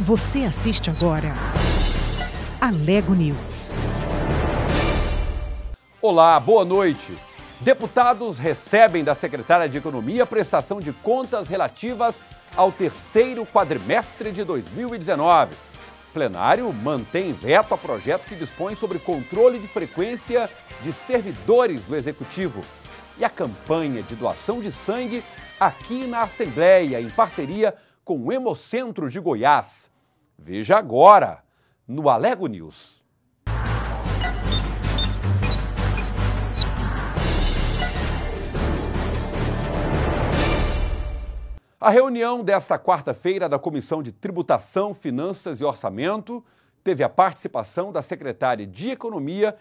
Você assiste agora a Lego News. Olá, boa noite. Deputados recebem da secretária de Economia prestação de contas relativas ao terceiro quadrimestre de 2019. O plenário mantém veto a projeto que dispõe sobre controle de frequência de servidores do Executivo. E a campanha de doação de sangue aqui na Assembleia, em parceria com com o Hemocentro de Goiás. Veja agora no Alego News. A reunião desta quarta-feira da Comissão de Tributação, Finanças e Orçamento teve a participação da secretária de Economia,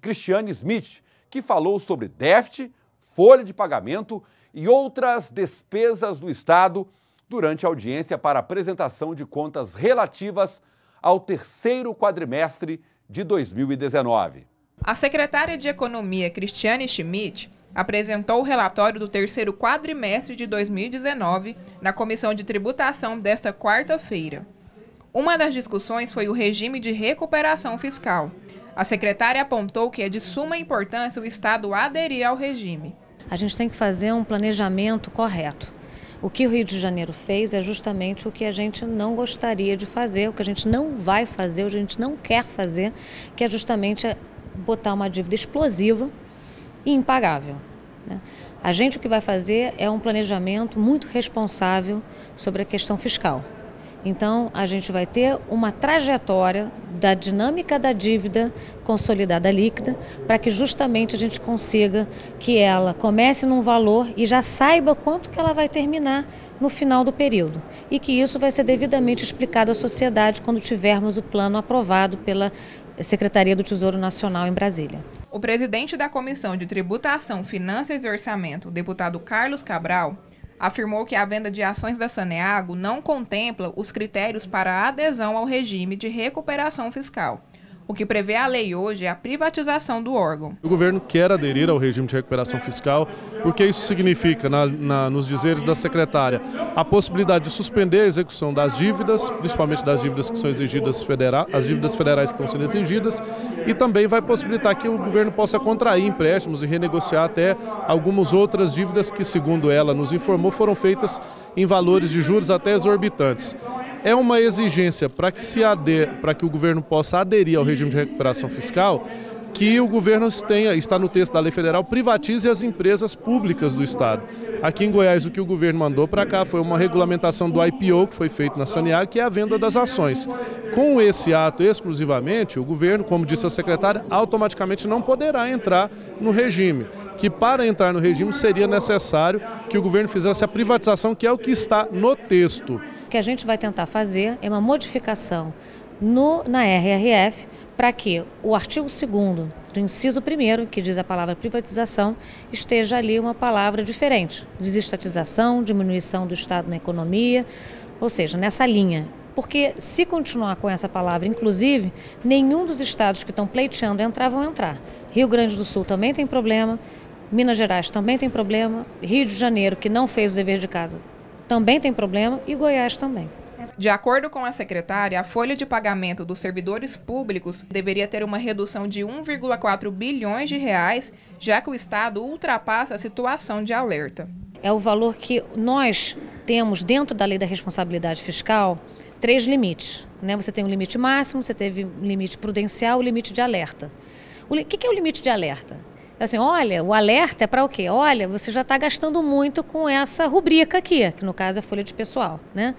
Cristiane Smith, que falou sobre déficit, folha de pagamento e outras despesas do Estado durante a audiência para apresentação de contas relativas ao terceiro quadrimestre de 2019. A secretária de Economia, Cristiane Schmidt, apresentou o relatório do terceiro quadrimestre de 2019 na Comissão de Tributação desta quarta-feira. Uma das discussões foi o regime de recuperação fiscal. A secretária apontou que é de suma importância o Estado aderir ao regime. A gente tem que fazer um planejamento correto o que o Rio de Janeiro fez é justamente o que a gente não gostaria de fazer, o que a gente não vai fazer, o que a gente não quer fazer, que é justamente botar uma dívida explosiva e impagável. Né? A gente o que vai fazer é um planejamento muito responsável sobre a questão fiscal. Então, a gente vai ter uma trajetória da dinâmica da dívida consolidada líquida para que justamente a gente consiga que ela comece num valor e já saiba quanto que ela vai terminar no final do período. E que isso vai ser devidamente explicado à sociedade quando tivermos o plano aprovado pela Secretaria do Tesouro Nacional em Brasília. O presidente da Comissão de Tributação, Finanças e Orçamento, deputado Carlos Cabral, afirmou que a venda de ações da Saneago não contempla os critérios para adesão ao regime de recuperação fiscal. O que prevê a lei hoje é a privatização do órgão. O governo quer aderir ao regime de recuperação fiscal, porque isso significa, na, na, nos dizeres da secretária, a possibilidade de suspender a execução das dívidas, principalmente das dívidas que são exigidas federal, as dívidas federais que estão sendo exigidas, e também vai possibilitar que o governo possa contrair empréstimos e renegociar até algumas outras dívidas que, segundo ela nos informou, foram feitas em valores de juros até exorbitantes é uma exigência para que se para que o governo possa aderir ao regime de recuperação fiscal que o governo tenha, está no texto da lei federal, privatize as empresas públicas do Estado. Aqui em Goiás, o que o governo mandou para cá foi uma regulamentação do IPO que foi feito na Saniag, que é a venda das ações. Com esse ato exclusivamente, o governo, como disse a secretária, automaticamente não poderá entrar no regime que para entrar no regime seria necessário que o governo fizesse a privatização, que é o que está no texto. O que a gente vai tentar fazer é uma modificação no, na RRF para que o artigo 2 do inciso 1 que diz a palavra privatização, esteja ali uma palavra diferente. Desestatização, diminuição do Estado na economia, ou seja, nessa linha. Porque se continuar com essa palavra, inclusive, nenhum dos estados que estão pleiteando entrar vão entrar. Rio Grande do Sul também tem problema, Minas Gerais também tem problema, Rio de Janeiro, que não fez o dever de casa, também tem problema e Goiás também. De acordo com a secretária, a folha de pagamento dos servidores públicos deveria ter uma redução de 1,4 bilhões de reais, já que o Estado ultrapassa a situação de alerta. É o valor que nós temos dentro da lei da responsabilidade fiscal três limites. Né? Você tem um limite máximo, você teve um limite prudencial, um limite de alerta. O que é o limite de alerta? assim, olha, o alerta é para o quê? Olha, você já está gastando muito com essa rubrica aqui, que no caso é a folha de pessoal, né?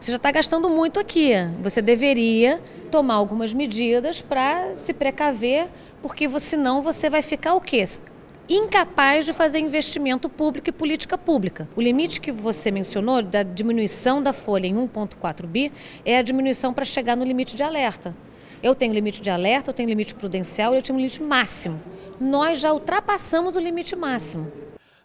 Você já está gastando muito aqui. Você deveria tomar algumas medidas para se precaver, porque senão você vai ficar o quê? incapaz de fazer investimento público e política pública. O limite que você mencionou da diminuição da folha em 1,4 bi é a diminuição para chegar no limite de alerta. Eu tenho limite de alerta, eu tenho limite prudencial e eu tenho limite máximo. Nós já ultrapassamos o limite máximo.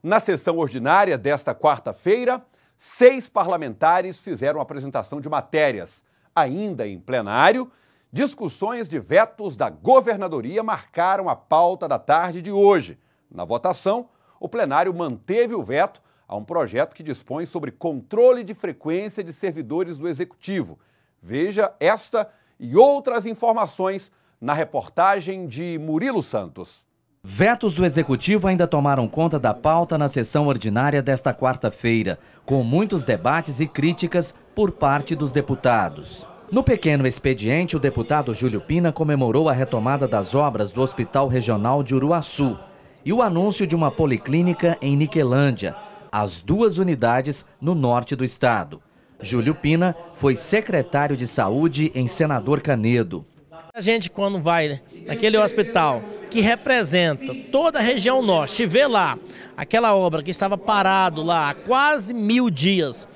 Na sessão ordinária desta quarta-feira, seis parlamentares fizeram apresentação de matérias. Ainda em plenário, discussões de vetos da governadoria marcaram a pauta da tarde de hoje. Na votação, o plenário manteve o veto a um projeto que dispõe sobre controle de frequência de servidores do executivo. Veja esta e outras informações na reportagem de Murilo Santos. Vetos do Executivo ainda tomaram conta da pauta na sessão ordinária desta quarta-feira, com muitos debates e críticas por parte dos deputados. No pequeno expediente, o deputado Júlio Pina comemorou a retomada das obras do Hospital Regional de Uruaçu e o anúncio de uma policlínica em Niquelândia, as duas unidades no norte do estado. Júlio Pina foi secretário de saúde em Senador Canedo. A gente quando vai naquele hospital que representa toda a região norte vê lá aquela obra que estava parado lá há quase mil dias,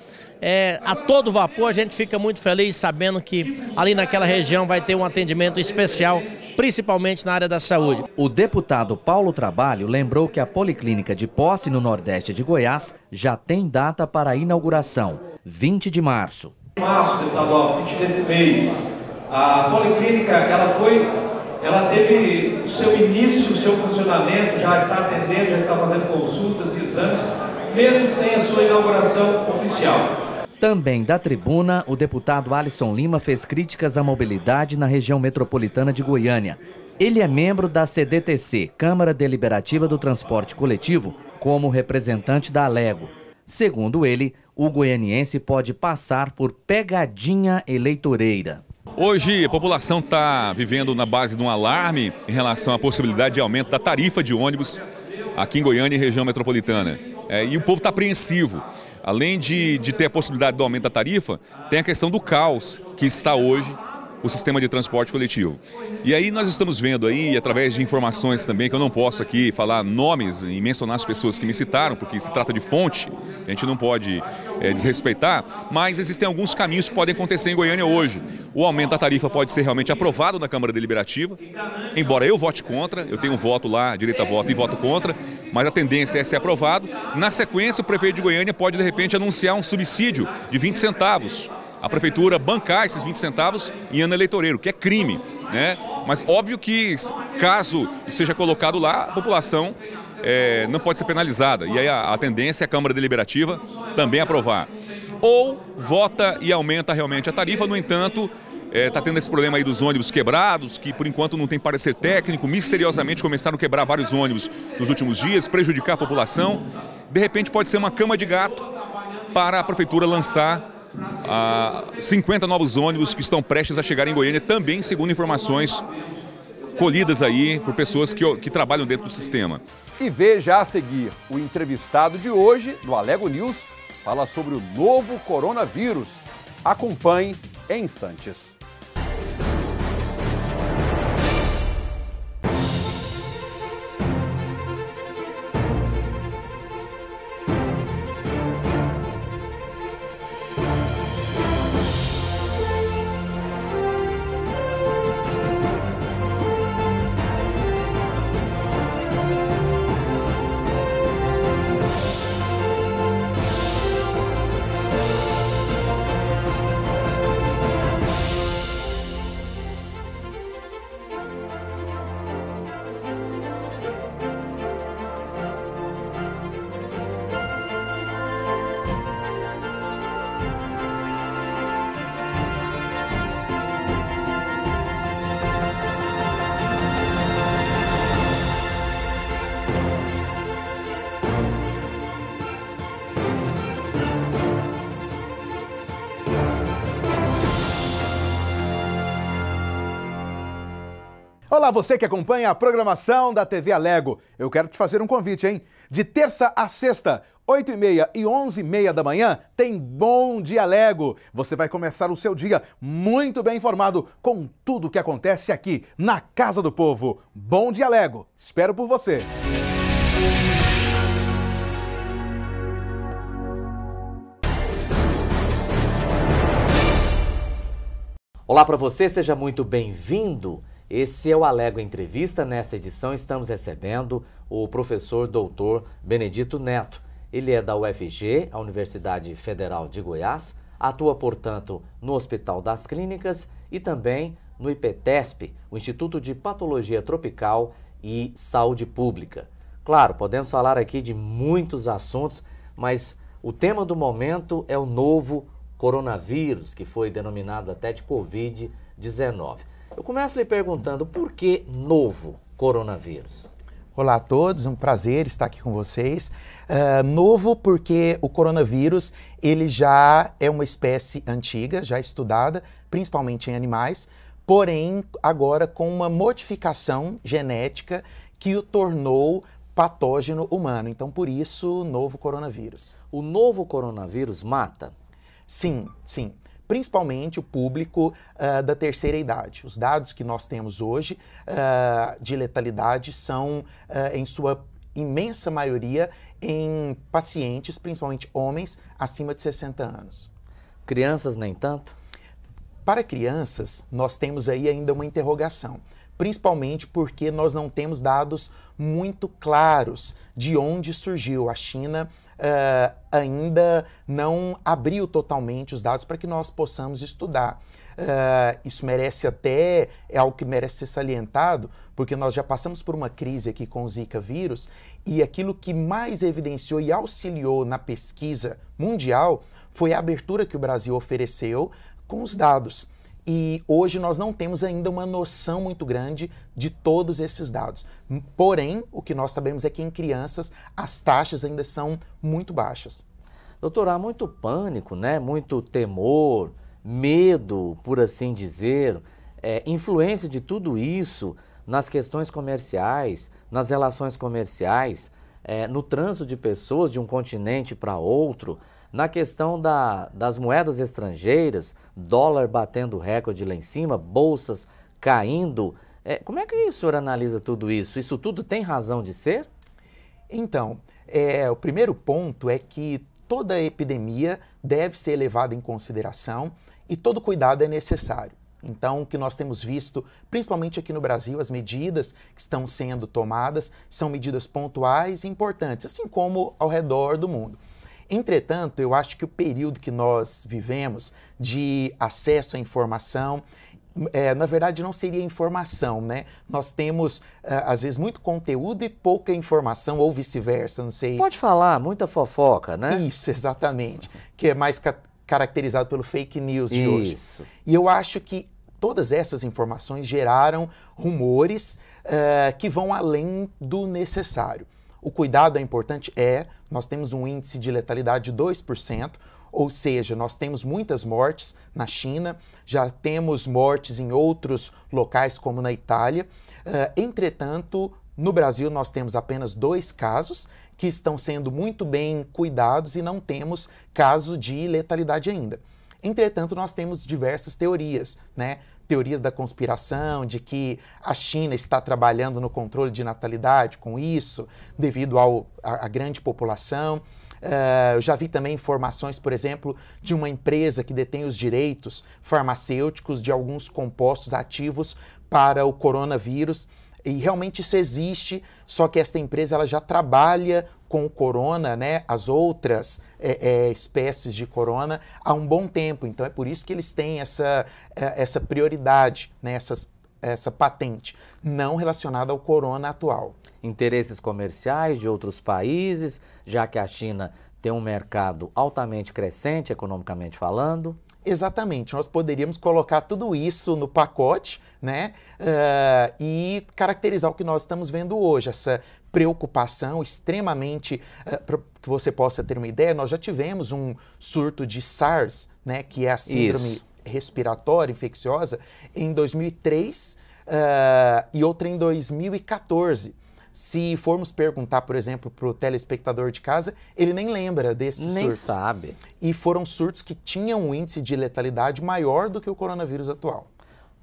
é, a todo vapor, a gente fica muito feliz sabendo que ali naquela região vai ter um atendimento especial principalmente na área da saúde. O deputado Paulo Trabalho lembrou que a Policlínica de Posse no Nordeste de Goiás já tem data para a inauguração, 20 de março. Março, deputado 20 desse mês. A Policlínica, ela foi, ela teve o seu início, o seu funcionamento, já está atendendo, já está fazendo consultas e exames, mesmo sem a sua inauguração oficial. Também da tribuna, o deputado Alisson Lima fez críticas à mobilidade na região metropolitana de Goiânia. Ele é membro da CDTC, Câmara Deliberativa do Transporte Coletivo, como representante da Alego. Segundo ele, o goianiense pode passar por pegadinha eleitoreira. Hoje a população está vivendo na base de um alarme em relação à possibilidade de aumento da tarifa de ônibus aqui em Goiânia e região metropolitana. É, e o povo está apreensivo. Além de, de ter a possibilidade do aumento da tarifa, tem a questão do caos que está hoje o sistema de transporte coletivo. E aí nós estamos vendo aí, através de informações também, que eu não posso aqui falar nomes e mencionar as pessoas que me citaram, porque se trata de fonte, a gente não pode é, desrespeitar, mas existem alguns caminhos que podem acontecer em Goiânia hoje. O aumento da tarifa pode ser realmente aprovado na Câmara Deliberativa, embora eu vote contra, eu tenho um voto lá, direita voto e voto contra, mas a tendência é ser aprovado. Na sequência, o prefeito de Goiânia pode, de repente, anunciar um subsídio de 20 centavos a prefeitura bancar esses 20 centavos em ano eleitoreiro, que é crime. Né? Mas óbvio que caso seja colocado lá, a população é, não pode ser penalizada. E aí a, a tendência é a Câmara Deliberativa também aprovar. Ou vota e aumenta realmente a tarifa, no entanto, está é, tá tendo esse problema aí dos ônibus quebrados, que por enquanto não tem parecer técnico, misteriosamente começaram a quebrar vários ônibus nos últimos dias, prejudicar a população. De repente pode ser uma cama de gato para a prefeitura lançar a 50 novos ônibus que estão prestes a chegar em Goiânia, também segundo informações colhidas aí por pessoas que, que trabalham dentro do sistema. E veja a seguir, o entrevistado de hoje no Alego News fala sobre o novo coronavírus. Acompanhe em instantes. Olá, você que acompanha a programação da TV Alego. Eu quero te fazer um convite, hein? De terça a sexta, 8 e meia e 11 e meia da manhã, tem Bom Dia Lego. Você vai começar o seu dia muito bem informado com tudo o que acontece aqui na Casa do Povo. Bom Dia Lego. Espero por você. Olá para você, seja muito bem-vindo. Esse é o Alego Entrevista. Nessa edição estamos recebendo o professor doutor Benedito Neto. Ele é da UFG, a Universidade Federal de Goiás, atua, portanto, no Hospital das Clínicas e também no IPTESP, o Instituto de Patologia Tropical e Saúde Pública. Claro, podemos falar aqui de muitos assuntos, mas o tema do momento é o novo coronavírus, que foi denominado até de Covid-19. Eu começo lhe perguntando por que novo coronavírus? Olá a todos, um prazer estar aqui com vocês. Uh, novo porque o coronavírus ele já é uma espécie antiga, já estudada, principalmente em animais, porém agora com uma modificação genética que o tornou patógeno humano. Então, por isso, novo coronavírus. O novo coronavírus mata? Sim, sim principalmente o público uh, da terceira idade. Os dados que nós temos hoje uh, de letalidade são, uh, em sua imensa maioria, em pacientes, principalmente homens, acima de 60 anos. Crianças, nem tanto? Para crianças, nós temos aí ainda uma interrogação, principalmente porque nós não temos dados muito claros de onde surgiu. A China uh, ainda não abriu totalmente os dados para que nós possamos estudar. Uh, isso merece até, é algo que merece ser salientado, porque nós já passamos por uma crise aqui com o Zika vírus e aquilo que mais evidenciou e auxiliou na pesquisa mundial foi a abertura que o Brasil ofereceu com os dados e hoje nós não temos ainda uma noção muito grande de todos esses dados. Porém, o que nós sabemos é que em crianças as taxas ainda são muito baixas. Doutor, há muito pânico, né? muito temor, medo, por assim dizer, é, influência de tudo isso nas questões comerciais, nas relações comerciais, é, no trânsito de pessoas de um continente para outro. Na questão da, das moedas estrangeiras, dólar batendo recorde lá em cima, bolsas caindo, é, como é que o senhor analisa tudo isso? Isso tudo tem razão de ser? Então, é, o primeiro ponto é que toda epidemia deve ser levada em consideração e todo cuidado é necessário. Então, o que nós temos visto, principalmente aqui no Brasil, as medidas que estão sendo tomadas são medidas pontuais e importantes, assim como ao redor do mundo. Entretanto, eu acho que o período que nós vivemos de acesso à informação, é, na verdade, não seria informação, né? Nós temos, é, às vezes, muito conteúdo e pouca informação, ou vice-versa, não sei. Pode falar, muita fofoca, né? Isso, exatamente. Que é mais ca caracterizado pelo fake news Isso. de hoje. Isso. E eu acho que todas essas informações geraram rumores uh, que vão além do necessário. O cuidado é importante? É. Nós temos um índice de letalidade de 2%, ou seja, nós temos muitas mortes na China, já temos mortes em outros locais, como na Itália. Uh, entretanto, no Brasil, nós temos apenas dois casos que estão sendo muito bem cuidados e não temos caso de letalidade ainda. Entretanto, nós temos diversas teorias, né? teorias da conspiração de que a China está trabalhando no controle de natalidade com isso, devido à grande população. Uh, eu já vi também informações, por exemplo, de uma empresa que detém os direitos farmacêuticos de alguns compostos ativos para o coronavírus. E realmente isso existe, só que esta empresa ela já trabalha com o corona, né, as outras é, é, espécies de corona, há um bom tempo. Então é por isso que eles têm essa, é, essa prioridade, né, essas, essa patente, não relacionada ao corona atual. Interesses comerciais de outros países, já que a China tem um mercado altamente crescente, economicamente falando. Exatamente, nós poderíamos colocar tudo isso no pacote, né? Uh, e caracterizar o que nós estamos vendo hoje, essa preocupação extremamente uh, eh, para que você possa ter uma ideia. Nós já tivemos um surto de SARS, né, que é a síndrome Isso. respiratória infecciosa, em 2003 uh, eh, e outra em 2014. Se formos perguntar, por exemplo, para o telespectador de casa, ele nem lembra desses nem surtos. Nem sabe. E foram surtos que tinham um índice de letalidade maior do que o coronavírus atual.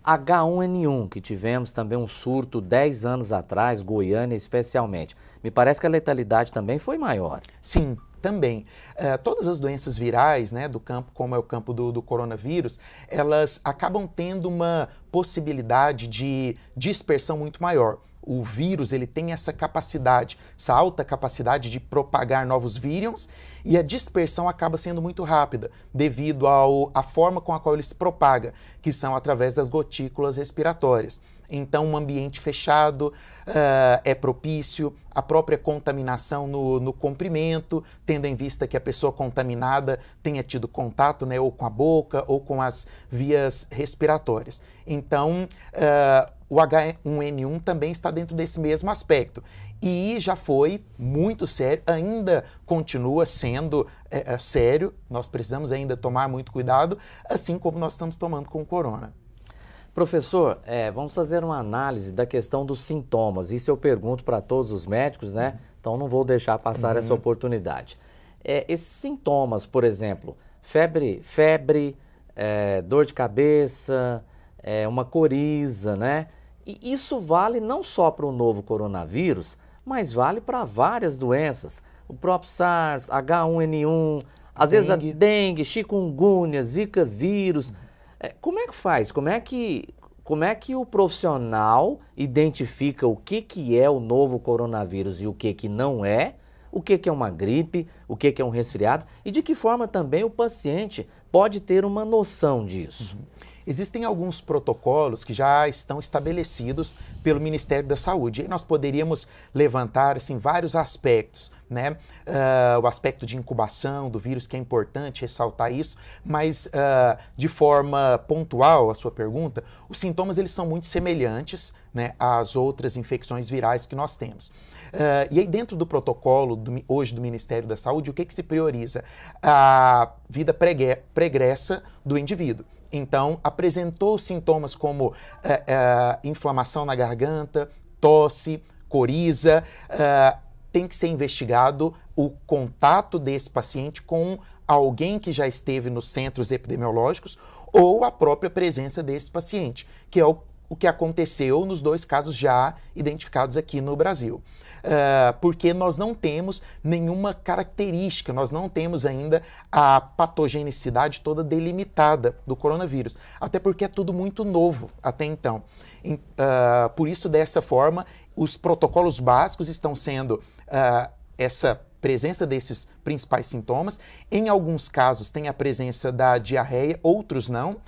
H1N1, que tivemos também um surto 10 anos atrás, Goiânia especialmente. Me parece que a letalidade também foi maior. Sim, também. Uh, todas as doenças virais, né, do campo, como é o campo do, do, coronavírus, elas acabam tendo uma possibilidade de dispersão muito maior o vírus ele tem essa capacidade, essa alta capacidade de propagar novos vírus e a dispersão acaba sendo muito rápida devido ao a forma com a qual ele se propaga, que são através das gotículas respiratórias. Então, um ambiente fechado uh, é propício, a própria contaminação no, no comprimento, tendo em vista que a pessoa contaminada tenha tido contato né, ou com a boca ou com as vias respiratórias. Então, uh, o H1N1 também está dentro desse mesmo aspecto. E já foi muito sério, ainda continua sendo é, é, sério, nós precisamos ainda tomar muito cuidado, assim como nós estamos tomando com o corona. Professor, é, vamos fazer uma análise da questão dos sintomas. Isso eu pergunto para todos os médicos, né? Então não vou deixar passar uhum. essa oportunidade. É, esses sintomas, por exemplo, febre, febre, é, dor de cabeça, é, uma coriza, né? E isso vale não só para o novo coronavírus, mas vale para várias doenças. O próprio SARS, H1N1, às dengue. vezes a dengue, chikungunya, zika vírus. É, como é que faz? Como é que, como é que o profissional identifica o que, que é o novo coronavírus e o que, que não é? O que, que é uma gripe? O que, que é um resfriado? E de que forma também o paciente pode ter uma noção disso? Uhum. Existem alguns protocolos que já estão estabelecidos pelo Ministério da Saúde. E nós poderíamos levantar assim, vários aspectos, né? Uh, o aspecto de incubação do vírus, que é importante ressaltar isso, mas uh, de forma pontual, a sua pergunta, os sintomas eles são muito semelhantes né, às outras infecções virais que nós temos. Uh, e aí, dentro do protocolo do, hoje do Ministério da Saúde, o que, que se prioriza? A vida pregressa do indivíduo então apresentou sintomas como uh, uh, inflamação na garganta, tosse, coriza. Uh, tem que ser investigado o contato desse paciente com alguém que já esteve nos centros epidemiológicos ou a própria presença desse paciente, que é o, o que aconteceu nos dois casos já identificados aqui no Brasil uh, porque nós não temos nenhuma característica, nós não temos ainda a patogenicidade toda delimitada do coronavírus, até porque é tudo muito novo até então. uh, por isso, dessa forma, os protocolos básicos estão sendo uh, essa presença desses principais sintomas. Em alguns casos, tem a presença da diarreia, outros não. Uh,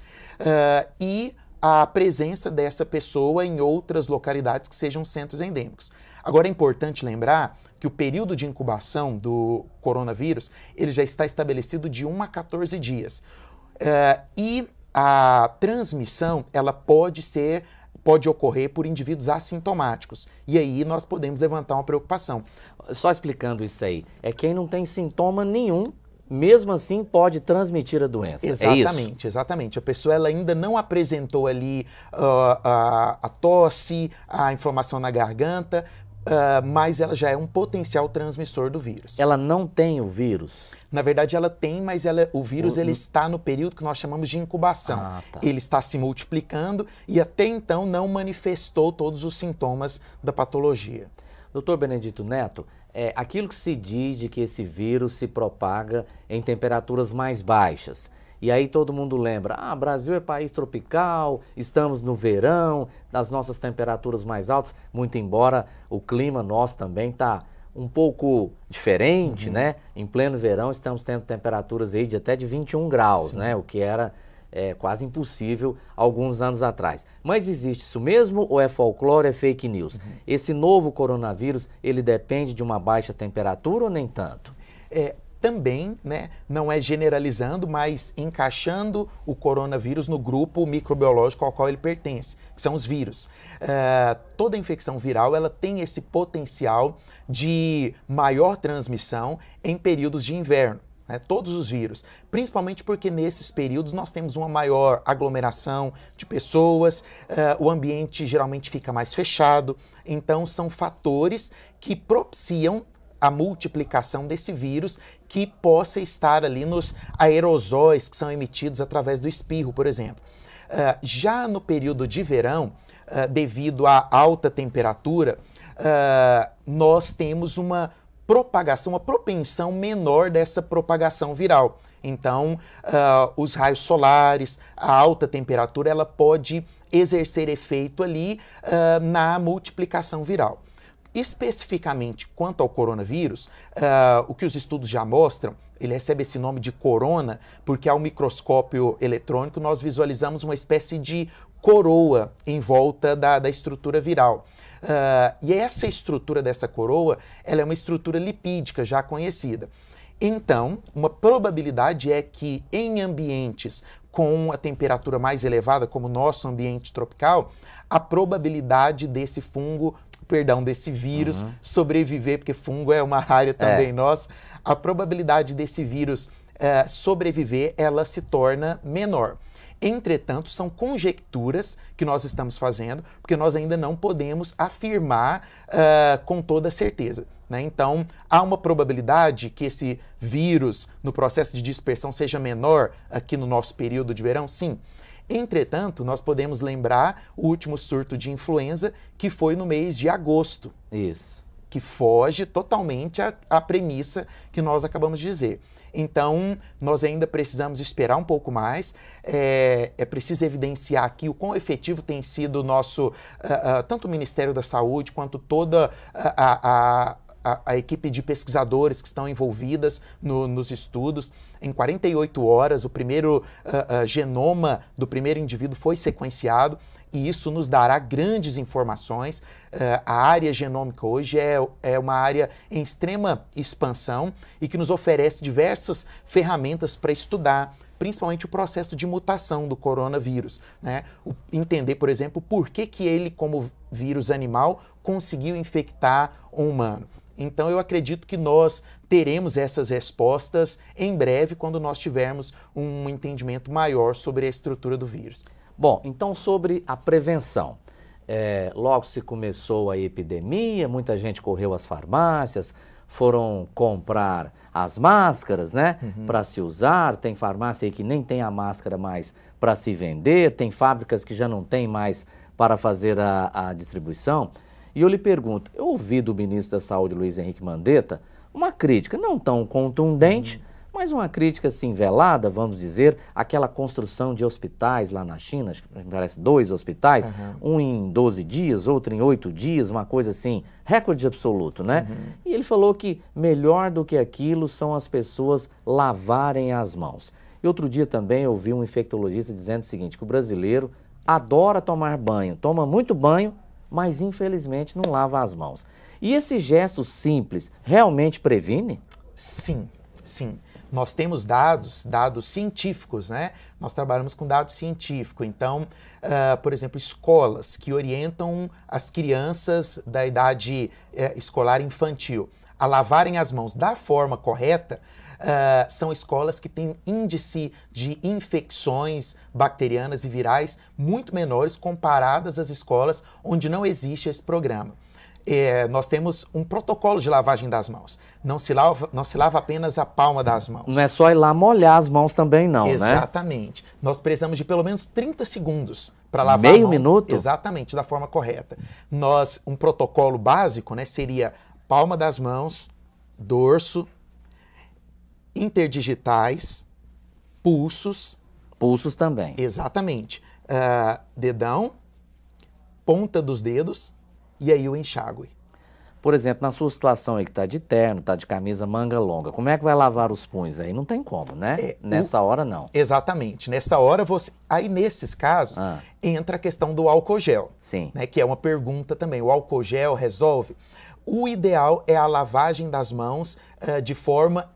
e a presença dessa pessoa em outras localidades que sejam centros endêmicos. Agora é importante lembrar que o período de incubação do coronavírus ele já está estabelecido de 1 a 14 dias. Uh, e a transmissão ela pode ser pode ocorrer por indivíduos assintomáticos. E aí nós podemos levantar uma preocupação. Só explicando isso aí, é quem não tem sintoma nenhum mesmo assim pode transmitir a doença. É exatamente, é exatamente. A pessoa ela ainda não apresentou ali uh, a, a tosse, a inflamação na garganta, Uh, mas ela já é um potencial transmissor do vírus. Ela não tem o vírus? Na verdade, ela tem, mas ela, o vírus o, ele no... está no período que nós chamamos de incubação. Ah, tá. Ele está se multiplicando e até então não manifestou todos os sintomas da patologia. Doutor Benedito Neto, é, aquilo que se diz de que esse vírus se propaga em temperaturas mais baixas, e aí todo mundo lembra: ah, Brasil é país tropical, estamos no verão, as nossas temperaturas mais altas, muito embora o clima nosso também está um pouco diferente, uhum. né? Em pleno verão estamos tendo temperaturas aí de até de 21 graus, Sim. né? O que era é, quase impossível alguns anos atrás. Mas existe isso mesmo ou é folclore, é fake news? Uhum. Esse novo coronavírus, ele depende de uma baixa temperatura ou nem tanto? É, também, né, não é generalizando, mas encaixando o coronavírus no grupo microbiológico ao qual ele pertence, que são os vírus. Uh, toda infecção viral ela tem esse potencial de maior transmissão em períodos de inverno. Né, todos os vírus, principalmente porque nesses períodos nós temos uma maior aglomeração de pessoas, uh, o ambiente geralmente fica mais fechado, então são fatores que propiciam a multiplicação desse vírus que possa estar ali nos aerosóis que são emitidos através do espirro, por exemplo. Uh, já no período de verão, uh, devido à alta temperatura, uh, nós temos uma propagação, uma propensão menor dessa propagação viral. Então, os raios solares, a alta temperatura, ela pode exercer efeito ali na multiplicação viral. Especificamente quanto ao coronavírus, uh, o que os estudos já mostram, ele recebe esse nome de corona porque ao microscópio eletrônico nós visualizamos uma espécie de coroa em volta da, da estrutura viral. Uh, e essa estrutura dessa coroa, ela é uma estrutura lipídica já conhecida. Então, uma probabilidade é que em ambientes com a temperatura mais elevada, como o nosso ambiente tropical, a probabilidade desse fungo perdão, desse vírus, uhum. sobreviver, porque fungo é uma área é. também é. nossa, a probabilidade desse vírus é, sobreviver, ela se torna menor. Entretanto, são conjecturas que nós estamos fazendo, porque nós ainda não podemos afirmar uh, com toda certeza. Né? Então, há uma probabilidade que esse vírus, no processo de dispersão, seja menor aqui no nosso período de verão? Sim. Entretanto, nós podemos lembrar o último surto de influenza, que foi no mês de agosto. Isso. Que foge totalmente à premissa que nós acabamos de dizer. Então, nós ainda precisamos esperar um pouco mais. É, é preciso evidenciar aqui o quão efetivo tem sido o nosso, uh, uh, tanto o Ministério da Saúde quanto toda a, a a, a equipe de pesquisadores que estão envolvidas no, nos estudos. Em 48 horas, o primeiro uh, uh, genoma do primeiro indivíduo foi sequenciado e isso nos dará grandes informações. Uh, a área genômica hoje é, é uma área em extrema expansão e que nos oferece diversas ferramentas para estudar principalmente o processo de mutação do coronavírus, né? O, entender, por exemplo, por que, que ele, como vírus animal, conseguiu infectar um humano. Então eu acredito que nós teremos essas respostas em breve quando nós tivermos um entendimento maior sobre a estrutura do vírus. Bom, então sobre a prevenção. É, logo se começou a epidemia, muita gente correu às farmácias, foram comprar as máscaras, né, uhum. para se usar. Tem farmácia aí que nem tem a máscara mais para se vender, tem fábricas que já não tem mais para fazer a, a distribuição. E eu lhe pergunto, eu ouvi do ministro da Saúde, Luiz Henrique Mandetta, uma crítica não tão contundente, uhum. mas uma crítica assim velada, vamos dizer, aquela construção de hospitais lá na China, parece dois hospitais, uhum. um em 12 dias, outro em 8 dias, uma coisa assim, recorde absoluto, né? Uhum. E ele falou que melhor do que aquilo são as pessoas lavarem as mãos. E outro dia também eu ouvi um infectologista dizendo o seguinte, que o brasileiro adora tomar banho, toma muito banho, mas infelizmente não lava as mãos. E esse gesto simples realmente previne? Sim, sim. Nós temos dados, dados científicos, né? Nós trabalhamos com dados científicos. Então, uh, por exemplo, escolas que orientam as crianças da idade uh, escolar infantil a lavarem as mãos da forma correta, ah, são escolas que têm índice de infecções bacterianas e virais muito menores comparadas às escolas onde não existe esse programa. É, nós temos um protocolo de lavagem das mãos. Não se, lava, não se lava apenas a palma das mãos. Não é só ir lá molhar as mãos também, não, Exatamente. né? Exatamente. Nós precisamos de pelo menos 30 segundos para lavar Meio a mão. minuto? Exatamente, da forma correta. Nós, um protocolo básico, né, seria palma das mãos, dorso, interdigitais, pulsos. Pulsos também. Exatamente. Uh, dedão, ponta dos dedos e aí o enxágue. Por exemplo, na sua situação aí que está de terno, está de camisa manga longa, como é que vai lavar os punhos aí? Não tem como, né? É, Nessa o... hora, não. Exatamente. Nessa hora, você... Aí, nesses casos, ah. entra a questão do álcool gel. Sim. Né, que é uma pergunta também. O álcool gel resolve? O ideal é a lavagem das mãos uh, de forma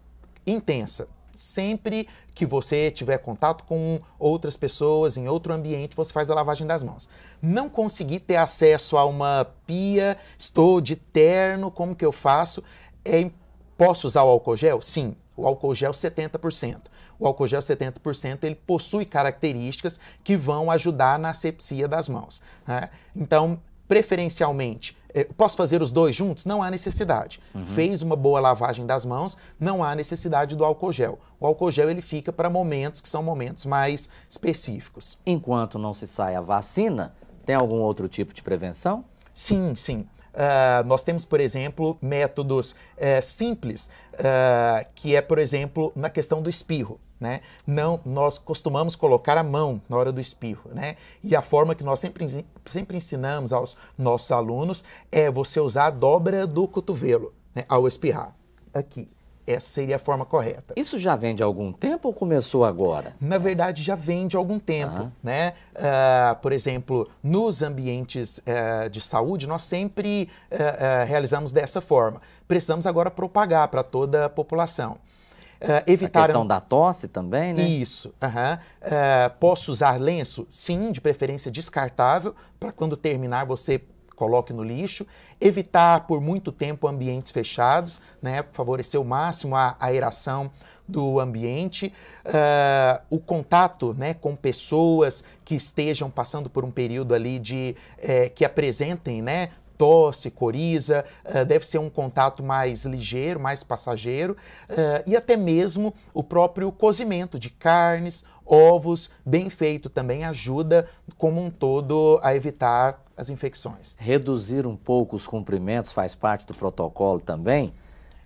intensa. Sempre que você tiver contato com outras pessoas em outro ambiente, você faz a lavagem das mãos. Não consegui ter acesso a uma pia, estou de terno, como que eu faço? É, posso usar o álcool gel? Sim, o álcool gel 70%. O álcool gel 70% ele possui características que vão ajudar na asepsia das mãos. Né? Então, preferencialmente, é, posso fazer os dois juntos? Não há necessidade. Uhum. Fez uma boa lavagem das mãos, não há necessidade do álcool gel. O álcool gel ele fica para momentos que são momentos mais específicos. Enquanto não se sai a vacina, tem algum outro tipo de prevenção? Sim, sim. Uh, nós temos, por exemplo, métodos uh, simples, uh, que é, por exemplo, na questão do espirro. Né? Não, nós costumamos colocar a mão na hora do espirro, né? E a forma que nós sempre, sempre ensinamos aos nossos alunos é você usar a dobra do cotovelo né, ao espirrar. Aqui essa seria a forma correta. Isso já vem de algum tempo ou começou agora? Na verdade, já vem de algum tempo, uhum. né? Uh, por exemplo, nos ambientes uh, de saúde, nós sempre uh, realizamos dessa forma. Precisamos agora propagar para toda a população. Uh, evitar... A questão da tosse também, né? Isso. uh, posso usar lenço? Sim, de preferência descartável, para quando terminar você coloque no lixo, evitar por muito tempo ambientes fechados, né, favorecer o máximo a aeração do ambiente, uh, o contato né, com pessoas que estejam passando por um período ali de eh, que apresentem né, tosse, coriza, eh, deve ser um contato mais ligeiro, mais passageiro, eh, e até mesmo o próprio cozimento de carnes, ovos, bem feito também ajuda como um todo a evitar as infecções. Reduzir um pouco os cumprimentos faz parte do protocolo também.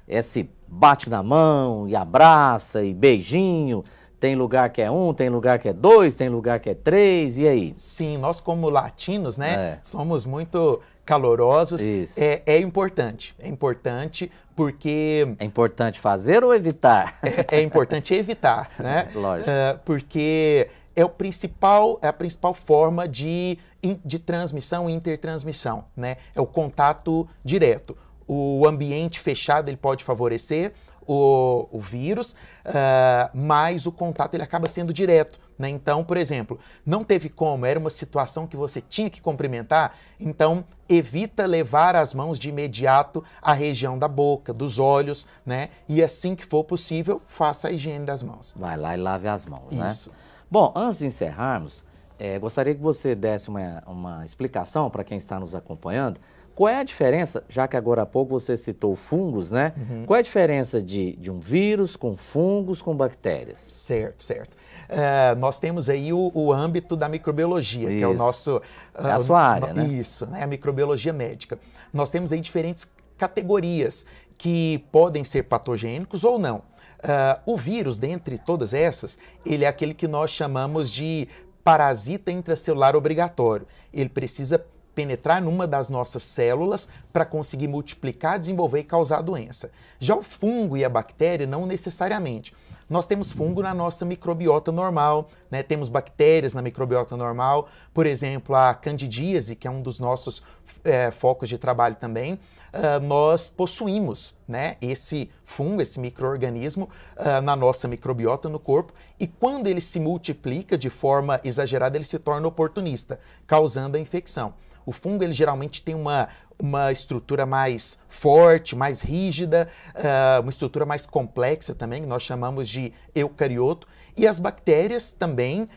Esse bate na mão e abraça e beijinho. Tem lugar que é um, tem lugar que é dois, tem lugar que é três, e aí? Sim, nós como latinos, né, é. somos muito calorosas é, é, importante. É importante porque. É importante fazer ou evitar? É, é importante evitar, né? Lógico. Uh, porque é, o principal, é a principal forma de, de transmissão e intertransmissão, né? É o contato direto. O ambiente fechado ele pode favorecer o, o vírus, uh, mas o contato ele acaba sendo direto né? Então, por exemplo, não teve como, era uma situação que você tinha que cumprimentar, então evita levar as mãos de imediato à região da boca, dos olhos, né? E assim que for possível, faça a higiene das mãos. Vai lá e lave as mãos, né? Isso. né? Bom, antes de encerrarmos, é, gostaria que você desse uma, uma explicação para quem está nos acompanhando qual é a diferença, já que agora há pouco você citou fungos, né? Uhum. Qual é a diferença de, de um vírus com fungos, com bactérias? Certo, certo. Uh, nós temos aí o, o âmbito da microbiologia, isso. que é o nosso... Uh, é a sua área, no, né? Isso, né? a microbiologia médica. Nós temos aí diferentes categorias que podem ser patogênicos ou não. Uh, o vírus, dentre todas essas, ele é aquele que nós chamamos de parasita intracelular obrigatório. Ele precisa penetrar numa das nossas células para conseguir multiplicar, desenvolver e causar doença. Já o fungo e a bactéria não necessariamente. Nós temos fungo na nossa microbiota normal, né? temos bactérias na microbiota normal, por exemplo, a candidíase, que é um dos nossos é, focos de trabalho também, uh, nós possuímos né, esse fungo, esse microorganismo uh, na nossa microbiota no corpo, e quando ele se multiplica de forma exagerada, ele se torna oportunista, causando a infecção. O fungo ele geralmente tem uma, uma estrutura mais forte, mais rígida, uh, uma estrutura mais complexa também, que nós chamamos de eucarioto. E as bactérias também uh,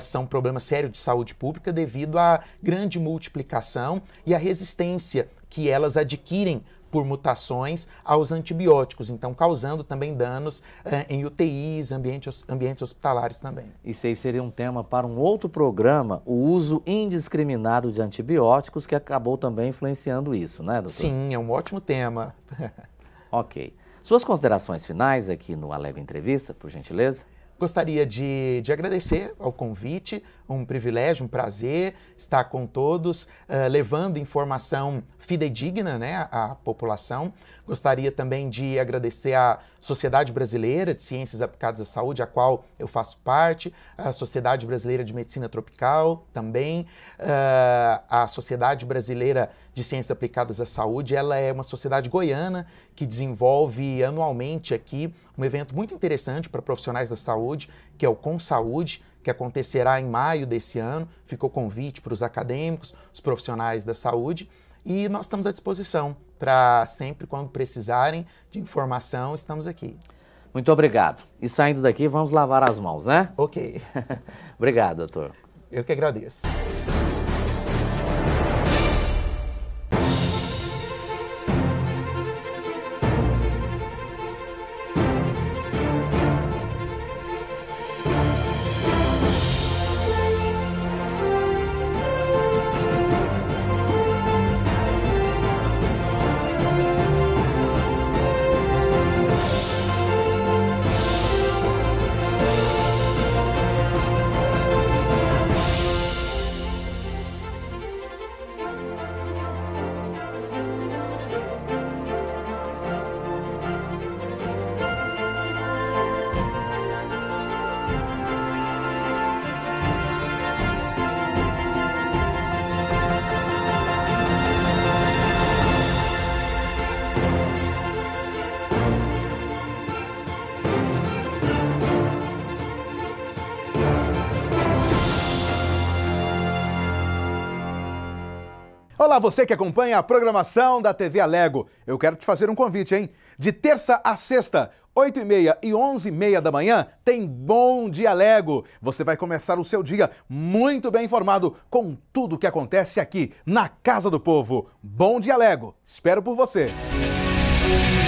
são um problema sério de saúde pública devido à grande multiplicação e à resistência que elas adquirem por mutações aos antibióticos, então causando também danos eh, em UTIs, ambientes, ambientes hospitalares também. Isso aí seria um tema para um outro programa, o uso indiscriminado de antibióticos, que acabou também influenciando isso, né, doutor? Sim, é um ótimo tema. ok. Suas considerações finais aqui no Aleve Entrevista, por gentileza? Gostaria de, de agradecer ao convite, um privilégio, um prazer estar com todos, uh, levando informação fidedigna né, à população. Gostaria também de agradecer à Sociedade Brasileira de Ciências Aplicadas à Saúde, a qual eu faço parte, a Sociedade Brasileira de Medicina Tropical também, uh, a Sociedade Brasileira de Ciências Aplicadas à Saúde, ela é uma sociedade goiana que desenvolve anualmente aqui um evento muito interessante para profissionais da saúde, que é o Com Saúde, que acontecerá em maio desse ano. Ficou convite para os acadêmicos, os profissionais da saúde, e nós estamos à disposição para sempre quando precisarem de informação, estamos aqui. Muito obrigado. E saindo daqui, vamos lavar as mãos, né? Ok. obrigado, doutor. Eu que agradeço. Olá, você que acompanha a programação da TV Alego. Eu quero te fazer um convite, hein? De terça a sexta, 8 e meia e 11 e meia da manhã, tem Bom Dia Lego. Você vai começar o seu dia muito bem informado com tudo o que acontece aqui na Casa do Povo. Bom Dia Lego. Espero por você. Música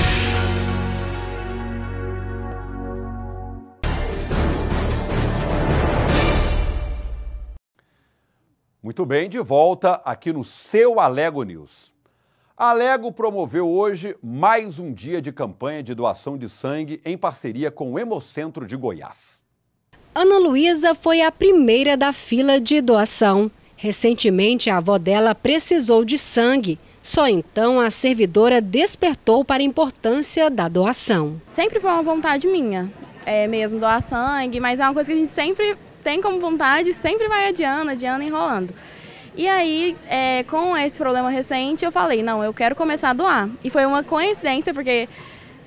Muito bem, de volta aqui no seu Alego News. A Alego promoveu hoje mais um dia de campanha de doação de sangue em parceria com o Hemocentro de Goiás. Ana Luísa foi a primeira da fila de doação. Recentemente, a avó dela precisou de sangue. Só então a servidora despertou para a importância da doação. Sempre foi uma vontade minha, é mesmo doar sangue, mas é uma coisa que a gente sempre tem como vontade, sempre vai adiando, adiando, enrolando. E aí, é, com esse problema recente, eu falei, não, eu quero começar a doar. E foi uma coincidência, porque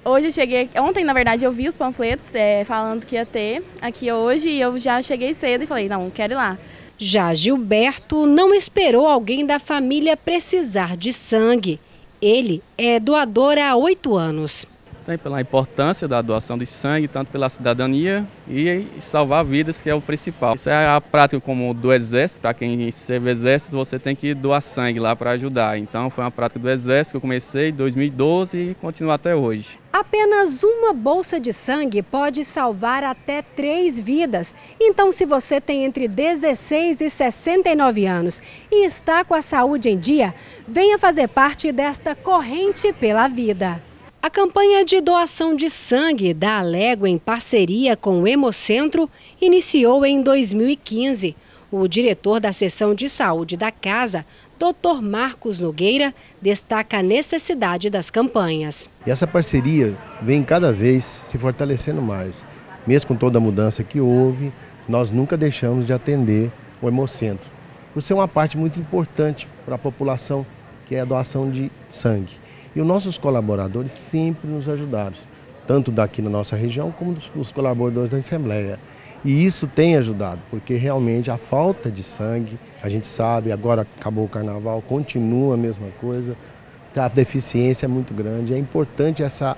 hoje eu cheguei, ontem na verdade eu vi os panfletos é, falando que ia ter aqui hoje, e eu já cheguei cedo e falei, não, quero ir lá. Já Gilberto não esperou alguém da família precisar de sangue. Ele é doador há oito anos também né, pela importância da doação de sangue, tanto pela cidadania e salvar vidas, que é o principal. Isso é a prática como do Exército, para quem serve Exército, você tem que doar sangue lá para ajudar. Então foi uma prática do Exército que eu comecei em 2012 e continua até hoje. Apenas uma bolsa de sangue pode salvar até três vidas. Então, se você tem entre 16 e 69 anos e está com a saúde em dia, venha fazer parte desta corrente pela vida. A campanha de doação de sangue da Alego em parceria com o Hemocentro iniciou em 2015. O diretor da seção de saúde da casa, Dr. Marcos Nogueira, destaca a necessidade das campanhas. E essa parceria vem cada vez se fortalecendo mais. Mesmo com toda a mudança que houve, nós nunca deixamos de atender o Hemocentro, por ser uma parte muito importante para a população, que é a doação de sangue. E os nossos colaboradores sempre nos ajudaram, tanto daqui na nossa região como dos colaboradores da Assembleia. E isso tem ajudado, porque realmente a falta de sangue, a gente sabe, agora acabou o carnaval, continua a mesma coisa, a deficiência é muito grande. É importante essa,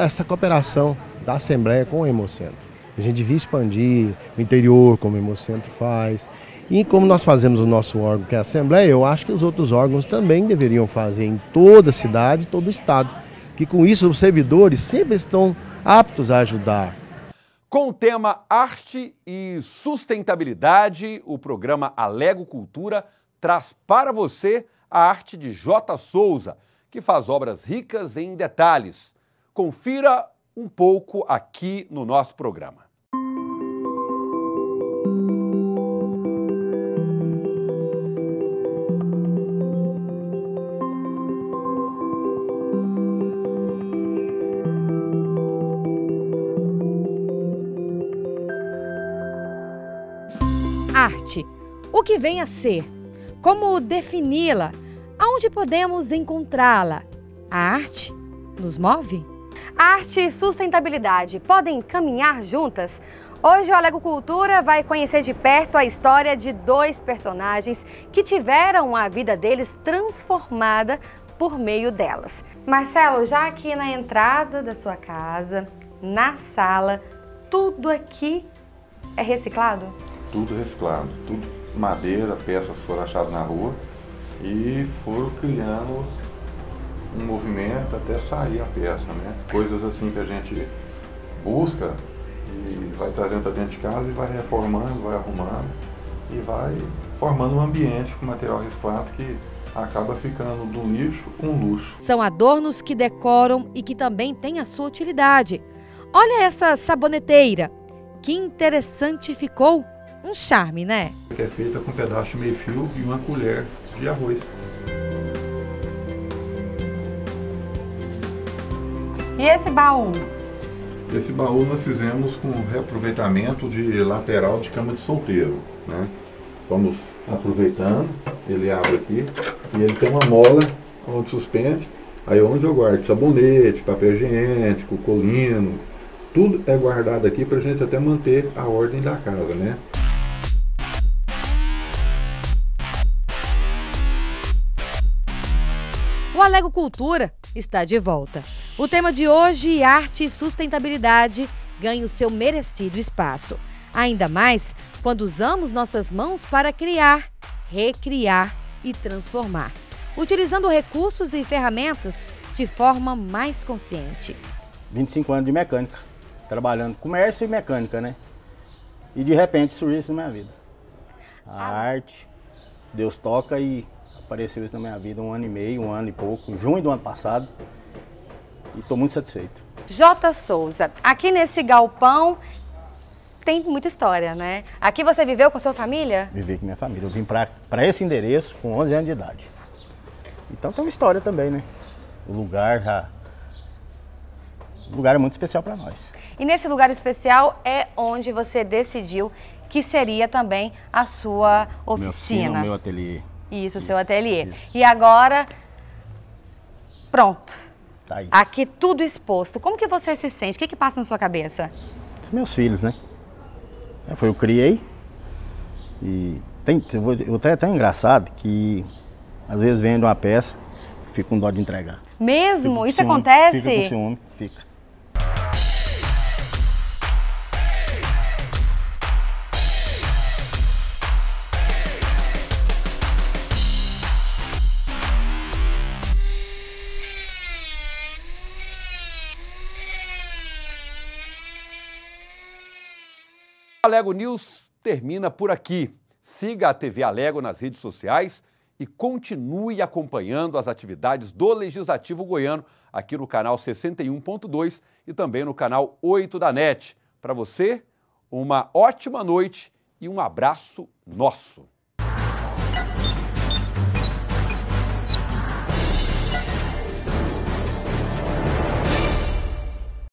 essa cooperação da Assembleia com o Hemocentro. A gente devia expandir o interior, como o Hemocentro faz, e como nós fazemos o nosso órgão, que é a Assembleia, eu acho que os outros órgãos também deveriam fazer em toda a cidade, todo o estado. Que com isso os servidores sempre estão aptos a ajudar. Com o tema Arte e Sustentabilidade, o programa Alego Cultura traz para você a arte de J. Souza, que faz obras ricas em detalhes. Confira um pouco aqui no nosso programa. arte, o que vem a ser, como defini-la, aonde podemos encontrá-la. A arte nos move? Arte e sustentabilidade podem caminhar juntas? Hoje o Alego Cultura vai conhecer de perto a história de dois personagens que tiveram a vida deles transformada por meio delas. Marcelo, já aqui na entrada da sua casa, na sala, tudo aqui é reciclado? tudo reciclado, tudo madeira, peças foram achadas na rua e foram criando um movimento até sair a peça, né? Coisas assim que a gente busca e vai trazendo para dentro de casa e vai reformando, vai arrumando e vai formando um ambiente com material reciclado que acaba ficando do lixo um luxo. São adornos que decoram e que também têm a sua utilidade. Olha essa saboneteira, que interessante ficou! Um charme, né? Que é feita com um pedaço de meio fio e uma colher de arroz. E esse baú? Esse baú nós fizemos com reaproveitamento de lateral de cama de solteiro, né? Vamos aproveitando, ele abre aqui e ele tem uma mola onde suspende, aí onde eu guardo sabonete, papel higiênico, colinos, tudo é guardado aqui para a gente até manter a ordem da casa, né? Alego Cultura está de volta. O tema de hoje, arte e sustentabilidade, ganha o seu merecido espaço. Ainda mais quando usamos nossas mãos para criar, recriar e transformar, utilizando recursos e ferramentas de forma mais consciente. 25 anos de mecânica, trabalhando comércio e mecânica, né? E de repente surgiu isso na minha vida. A ah. arte, Deus toca e Apareceu isso na minha vida um ano e meio, um ano e pouco, junho do ano passado. E estou muito satisfeito. Jota Souza, aqui nesse galpão tem muita história, né? Aqui você viveu com a sua família? Vivi com minha família. Eu vim para esse endereço com 11 anos de idade. Então tem uma história também, né? O lugar já. O lugar é muito especial para nós. E nesse lugar especial é onde você decidiu que seria também a sua oficina. Minha oficina, o meu ateliê. Isso, seu ateliê. Isso. E agora, pronto. Tá aí. Aqui tudo exposto. Como que você se sente? O que, que passa na sua cabeça? Os meus filhos, né? É, foi eu criei. E tem, eu até, até é engraçado que às vezes vendo uma peça, fico com dó de entregar. Mesmo? Isso ciúme, acontece? Fica com ciúme, fica. Alego News termina por aqui. Siga a TV Alego nas redes sociais e continue acompanhando as atividades do Legislativo Goiano aqui no canal 61.2 e também no canal 8 da NET. Para você, uma ótima noite e um abraço nosso.